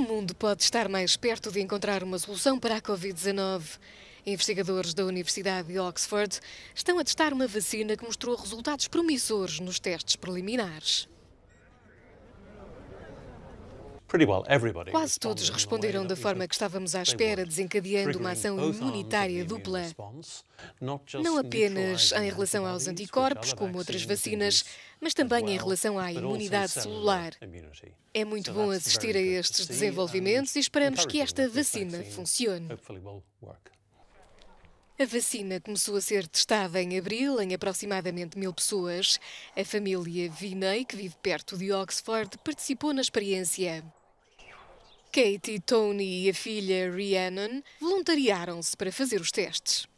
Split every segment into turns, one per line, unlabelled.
O mundo pode estar mais perto de encontrar uma solução para a Covid-19. Investigadores da Universidade de Oxford estão a testar uma vacina que mostrou resultados promissores nos testes preliminares. Quase todos responderam da forma que estávamos à espera, desencadeando uma ação imunitária dupla, não apenas em relação aos anticorpos, como outras vacinas, mas também em relação à imunidade celular. É muito bom assistir a estes desenvolvimentos e esperamos que esta vacina funcione. A vacina começou a ser testada em abril em aproximadamente mil pessoas. A família Vinay, que vive perto de Oxford, participou na experiência. Kate Tony e a filha Rhiannon voluntariaram-se para fazer os testes.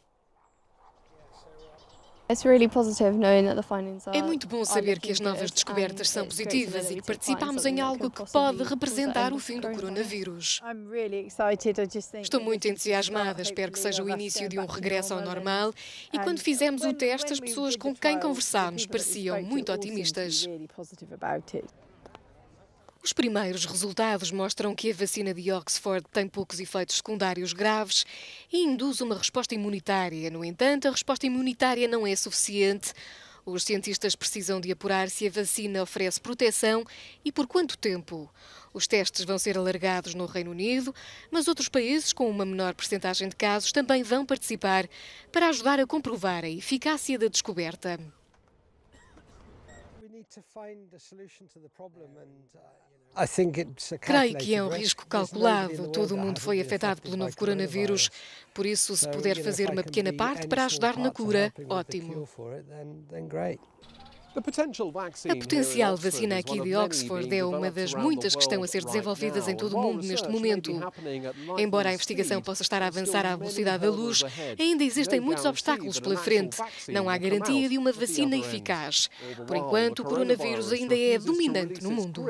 É muito bom saber que as novas descobertas são positivas e que participamos em algo que pode representar o fim do coronavírus. Estou muito entusiasmada, espero que seja o início de um regresso ao normal. E quando fizemos o teste, as pessoas com quem conversámos pareciam muito otimistas. Os primeiros resultados mostram que a vacina de Oxford tem poucos efeitos secundários graves e induz uma resposta imunitária. No entanto, a resposta imunitária não é suficiente. Os cientistas precisam de apurar se a vacina oferece proteção e por quanto tempo. Os testes vão ser alargados no Reino Unido, mas outros países com uma menor percentagem de casos também vão participar para ajudar a comprovar a eficácia da descoberta. Uh, Creio que é um risco calculado. Todo o mundo foi afetado pelo novo coronavírus, por isso, se puder fazer uma pequena parte para ajudar na cura, ótimo. A potencial vacina aqui de Oxford é uma das muitas que estão a ser desenvolvidas em todo o mundo neste momento. Embora a investigação possa estar a avançar à velocidade da luz, ainda existem muitos obstáculos pela frente. Não há garantia de uma vacina eficaz. Por enquanto, o coronavírus ainda é dominante no mundo.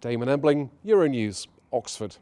Damon Embling, Euronews, Oxford.